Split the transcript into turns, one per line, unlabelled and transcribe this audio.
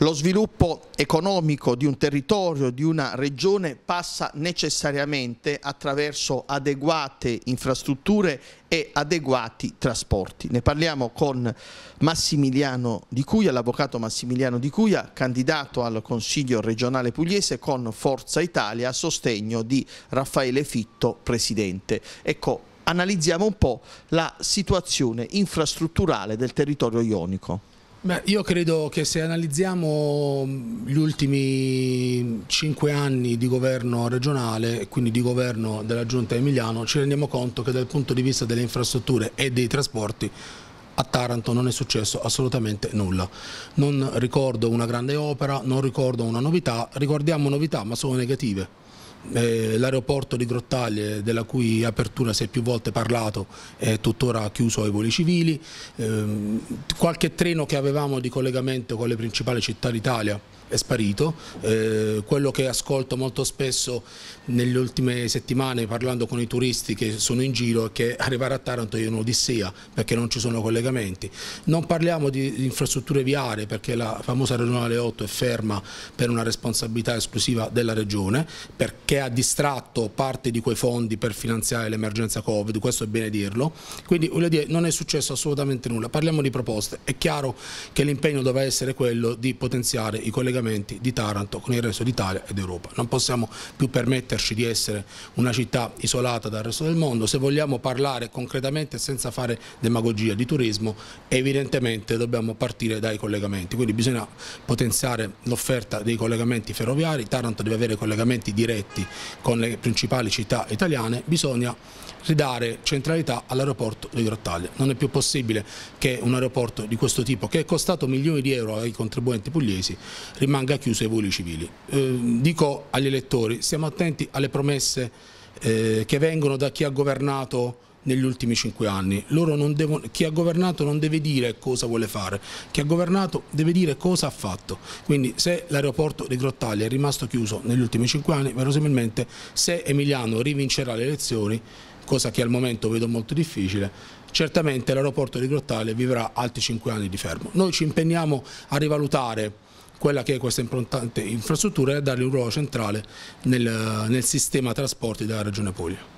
Lo sviluppo economico di un territorio, di una regione passa necessariamente attraverso adeguate infrastrutture e adeguati trasporti. Ne parliamo con Massimiliano Di Cuia, l'avvocato Massimiliano Di Cuia, candidato al Consiglio regionale pugliese con Forza Italia a sostegno di Raffaele Fitto, presidente. Ecco, analizziamo un po' la situazione infrastrutturale del territorio ionico.
Beh, io credo che se analizziamo mm, gli ultimi cinque anni di governo regionale e quindi di governo della Giunta Emiliano ci rendiamo conto che dal punto di vista delle infrastrutture e dei trasporti a Taranto non è successo assolutamente nulla. Non ricordo una grande opera, non ricordo una novità, ricordiamo novità ma sono negative eh, l'aeroporto di Grottaglie, della cui apertura si è più volte parlato, è tuttora chiuso ai voli civili. Ehm, qualche treno che avevamo di collegamento con le principali città d'Italia è sparito. Eh, quello che ascolto molto spesso nelle ultime settimane parlando con i turisti che sono in giro è che arrivare a Taranto è un'odissea perché non ci sono collegamenti. Non parliamo di infrastrutture viarie perché la famosa regionale 8 è ferma per una responsabilità esclusiva della regione, che ha distratto parte di quei fondi per finanziare l'emergenza Covid, questo è bene dirlo. Quindi voglio dire, non è successo assolutamente nulla, parliamo di proposte. È chiaro che l'impegno dovrà essere quello di potenziare i collegamenti di Taranto con il resto d'Italia ed Europa. Non possiamo più permetterci di essere una città isolata dal resto del mondo. Se vogliamo parlare concretamente senza fare demagogia di turismo, evidentemente dobbiamo partire dai collegamenti. Quindi bisogna potenziare l'offerta dei collegamenti ferroviari, Taranto deve avere collegamenti diretti collegamenti con le principali città italiane, bisogna ridare centralità all'aeroporto di Grottaglia. Non è più possibile che un aeroporto di questo tipo, che è costato milioni di euro ai contribuenti pugliesi, rimanga chiuso ai voli civili. Eh, dico agli elettori, stiamo attenti alle promesse eh, che vengono da chi ha governato negli ultimi cinque anni. Devono, chi ha governato non deve dire cosa vuole fare, chi ha governato deve dire cosa ha fatto. Quindi se l'aeroporto di Grottaglia è rimasto chiuso negli ultimi cinque anni, verosimilmente se Emiliano rivincerà le elezioni, cosa che al momento vedo molto difficile, certamente l'aeroporto di Grottaglia vivrà altri cinque anni di fermo. Noi ci impegniamo a rivalutare quella che è questa importante infrastruttura e a dargli un ruolo centrale nel, nel sistema trasporti della Regione Puglia.